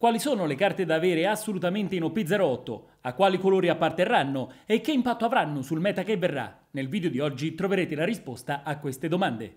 Quali sono le carte da avere assolutamente in OP08? A quali colori apparterranno? E che impatto avranno sul meta che verrà? Nel video di oggi troverete la risposta a queste domande.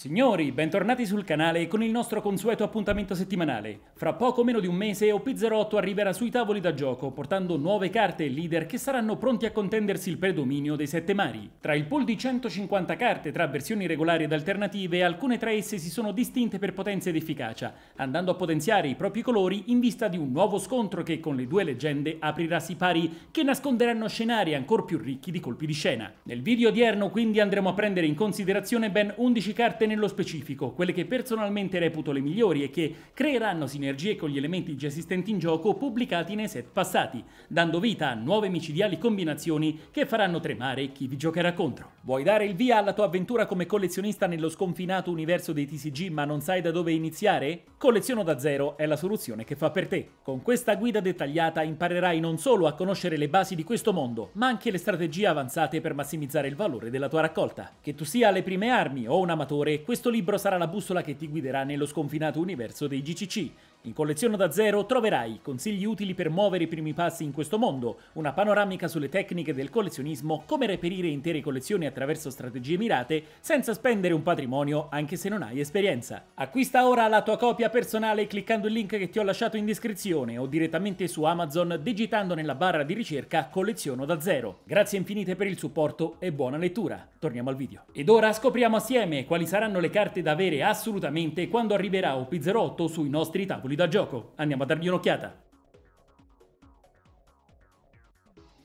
Signori, bentornati sul canale con il nostro consueto appuntamento settimanale. Fra poco meno di un mese OP08 arriverà sui tavoli da gioco portando nuove carte e leader che saranno pronti a contendersi il predominio dei sette mari. Tra il pool di 150 carte tra versioni regolari ed alternative, alcune tra esse si sono distinte per potenza ed efficacia, andando a potenziare i propri colori in vista di un nuovo scontro che con le due leggende aprirà sipari che nasconderanno scenari ancora più ricchi di colpi di scena. Nel video odierno quindi andremo a prendere in considerazione ben 11 carte nello specifico, quelle che personalmente reputo le migliori e che creeranno sinergie con gli elementi già esistenti in gioco pubblicati nei set passati, dando vita a nuove micidiali combinazioni che faranno tremare chi vi giocherà contro. Vuoi dare il via alla tua avventura come collezionista nello sconfinato universo dei TCG ma non sai da dove iniziare? Colleziono da zero è la soluzione che fa per te. Con questa guida dettagliata imparerai non solo a conoscere le basi di questo mondo, ma anche le strategie avanzate per massimizzare il valore della tua raccolta. Che tu sia alle prime armi o un amatore, questo libro sarà la bussola che ti guiderà nello sconfinato universo dei GCC in Collezione da Zero troverai consigli utili per muovere i primi passi in questo mondo, una panoramica sulle tecniche del collezionismo, come reperire intere collezioni attraverso strategie mirate senza spendere un patrimonio anche se non hai esperienza. Acquista ora la tua copia personale cliccando il link che ti ho lasciato in descrizione o direttamente su Amazon digitando nella barra di ricerca Colleziono da Zero. Grazie infinite per il supporto e buona lettura. Torniamo al video. Ed ora scopriamo assieme quali saranno le carte da avere assolutamente quando arriverà OP08 sui nostri tavoli calcoli da gioco. Andiamo a dargli un'occhiata.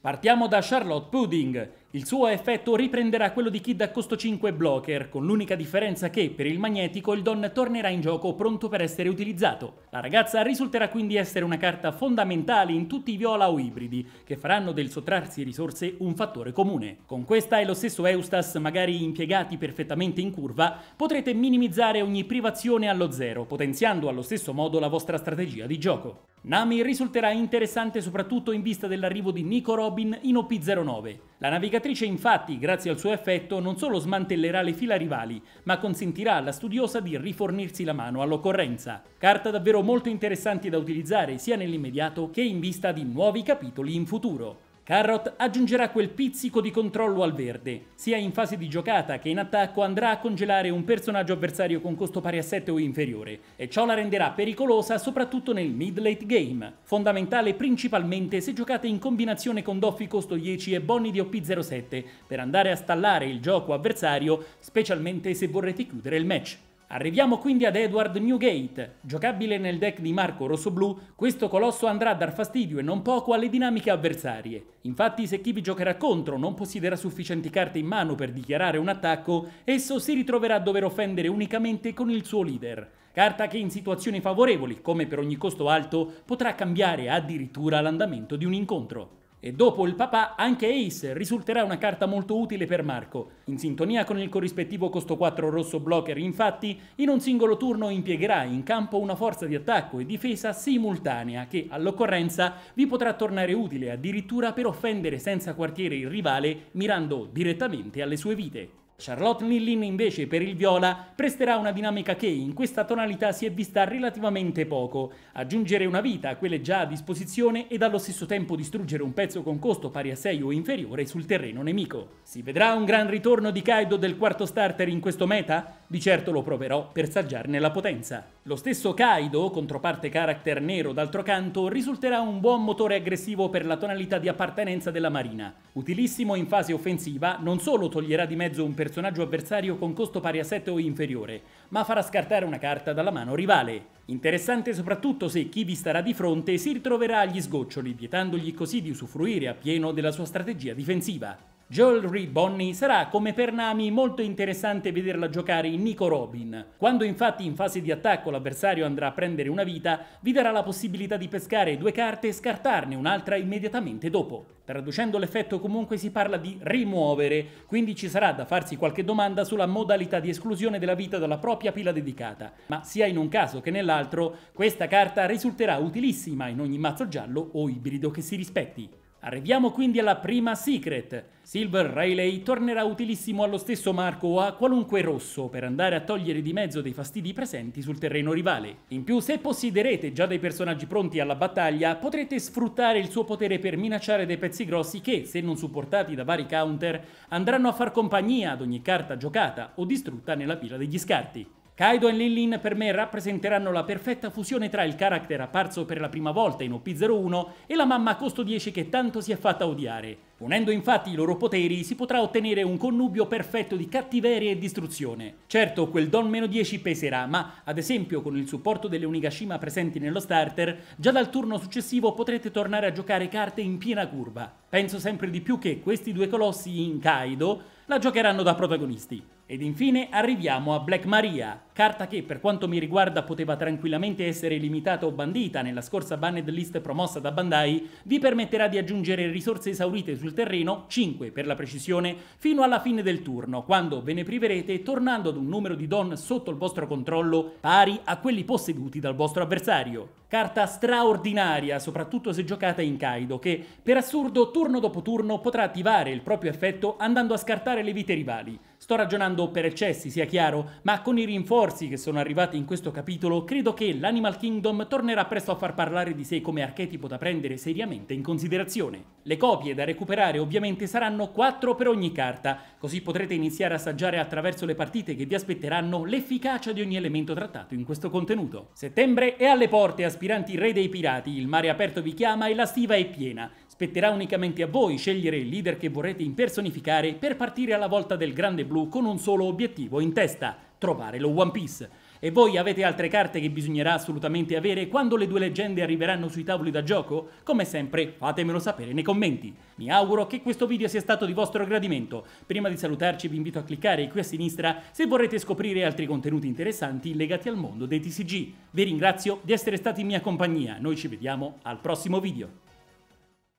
Partiamo da Charlotte Pudding, il suo effetto riprenderà quello di Kid a costo 5 blocker, con l'unica differenza che, per il magnetico, il Don tornerà in gioco pronto per essere utilizzato. La ragazza risulterà quindi essere una carta fondamentale in tutti i viola o ibridi, che faranno del sottrarsi risorse un fattore comune. Con questa e lo stesso Eustas, magari impiegati perfettamente in curva, potrete minimizzare ogni privazione allo zero, potenziando allo stesso modo la vostra strategia di gioco. Nami risulterà interessante soprattutto in vista dell'arrivo di Nico Robin in OP-09. La navigatrice infatti, grazie al suo effetto, non solo smantellerà le fila rivali, ma consentirà alla studiosa di rifornirsi la mano all'occorrenza. Carta davvero molto interessante da utilizzare sia nell'immediato che in vista di nuovi capitoli in futuro. Carrot aggiungerà quel pizzico di controllo al verde, sia in fase di giocata che in attacco andrà a congelare un personaggio avversario con costo pari a 7 o inferiore, e ciò la renderà pericolosa soprattutto nel mid-late game, fondamentale principalmente se giocate in combinazione con Doffy costo 10 e Bonnie di OP07 per andare a stallare il gioco avversario, specialmente se vorrete chiudere il match. Arriviamo quindi ad Edward Newgate. Giocabile nel deck di Marco Rossoblu, questo colosso andrà a dar fastidio e non poco alle dinamiche avversarie. Infatti se chi vi giocherà contro non possiederà sufficienti carte in mano per dichiarare un attacco, esso si ritroverà a dover offendere unicamente con il suo leader. Carta che in situazioni favorevoli, come per ogni costo alto, potrà cambiare addirittura l'andamento di un incontro. E dopo il papà anche Ace risulterà una carta molto utile per Marco. In sintonia con il corrispettivo costo 4 rosso blocker infatti, in un singolo turno impiegherà in campo una forza di attacco e difesa simultanea che all'occorrenza vi potrà tornare utile addirittura per offendere senza quartiere il rivale mirando direttamente alle sue vite. Charlotte Millin invece per il viola presterà una dinamica che in questa tonalità si è vista relativamente poco. Aggiungere una vita a quelle già a disposizione ed allo stesso tempo distruggere un pezzo con costo pari a 6 o inferiore sul terreno nemico. Si vedrà un gran ritorno di Kaido del quarto starter in questo meta? Di certo lo proverò per saggiarne la potenza. Lo stesso Kaido, controparte character nero d'altro canto, risulterà un buon motore aggressivo per la tonalità di appartenenza della marina. Utilissimo in fase offensiva, non solo toglierà di mezzo un personaggio avversario con costo pari a 7 o inferiore, ma farà scartare una carta dalla mano rivale. Interessante soprattutto se chi vi starà di fronte si ritroverà agli sgoccioli, vietandogli così di usufruire appieno della sua strategia difensiva. Jewelry Bonnie sarà, come per Nami, molto interessante vederla giocare in Nico Robin. Quando infatti in fase di attacco l'avversario andrà a prendere una vita, vi darà la possibilità di pescare due carte e scartarne un'altra immediatamente dopo. Traducendo l'effetto comunque si parla di rimuovere, quindi ci sarà da farsi qualche domanda sulla modalità di esclusione della vita dalla propria pila dedicata, ma sia in un caso che nell'altro questa carta risulterà utilissima in ogni mazzo giallo o ibrido che si rispetti. Arriviamo quindi alla prima secret. Silver Rayleigh tornerà utilissimo allo stesso Marco o a qualunque rosso per andare a togliere di mezzo dei fastidi presenti sul terreno rivale. In più, se possiederete già dei personaggi pronti alla battaglia, potrete sfruttare il suo potere per minacciare dei pezzi grossi che, se non supportati da vari counter, andranno a far compagnia ad ogni carta giocata o distrutta nella pila degli scarti. Kaido e Lin Lin per me rappresenteranno la perfetta fusione tra il character apparso per la prima volta in OP01 e la mamma a costo 10 che tanto si è fatta odiare. Unendo infatti i loro poteri si potrà ottenere un connubio perfetto di cattiveria e distruzione. Certo, quel Don meno 10 peserà, ma ad esempio con il supporto delle Unigashima presenti nello starter, già dal turno successivo potrete tornare a giocare carte in piena curva. Penso sempre di più che questi due colossi in Kaido la giocheranno da protagonisti. Ed infine arriviamo a Black Maria, carta che per quanto mi riguarda poteva tranquillamente essere limitata o bandita nella scorsa banned list promossa da Bandai, vi permetterà di aggiungere risorse esaurite sul terreno, 5 per la precisione, fino alla fine del turno, quando ve ne priverete tornando ad un numero di don sotto il vostro controllo pari a quelli posseduti dal vostro avversario. Carta straordinaria, soprattutto se giocata in Kaido, che per assurdo turno dopo turno potrà attivare il proprio effetto andando a scartare le vite rivali. Sto ragionando per eccessi, sia chiaro, ma con i rinforzi che sono arrivati in questo capitolo, credo che l'Animal Kingdom tornerà presto a far parlare di sé come archetipo da prendere seriamente in considerazione. Le copie da recuperare ovviamente saranno 4 per ogni carta, così potrete iniziare a assaggiare attraverso le partite che vi aspetteranno l'efficacia di ogni elemento trattato in questo contenuto. Settembre è alle porte, aspiranti re dei pirati, il mare aperto vi chiama e la stiva è piena. Spetterà unicamente a voi scegliere il leader che vorrete impersonificare per partire alla volta del Grande Blu con un solo obiettivo in testa, trovare lo One Piece. E voi avete altre carte che bisognerà assolutamente avere quando le due leggende arriveranno sui tavoli da gioco? Come sempre fatemelo sapere nei commenti. Mi auguro che questo video sia stato di vostro gradimento. Prima di salutarci vi invito a cliccare qui a sinistra se vorrete scoprire altri contenuti interessanti legati al mondo dei TCG. Vi ringrazio di essere stati in mia compagnia, noi ci vediamo al prossimo video.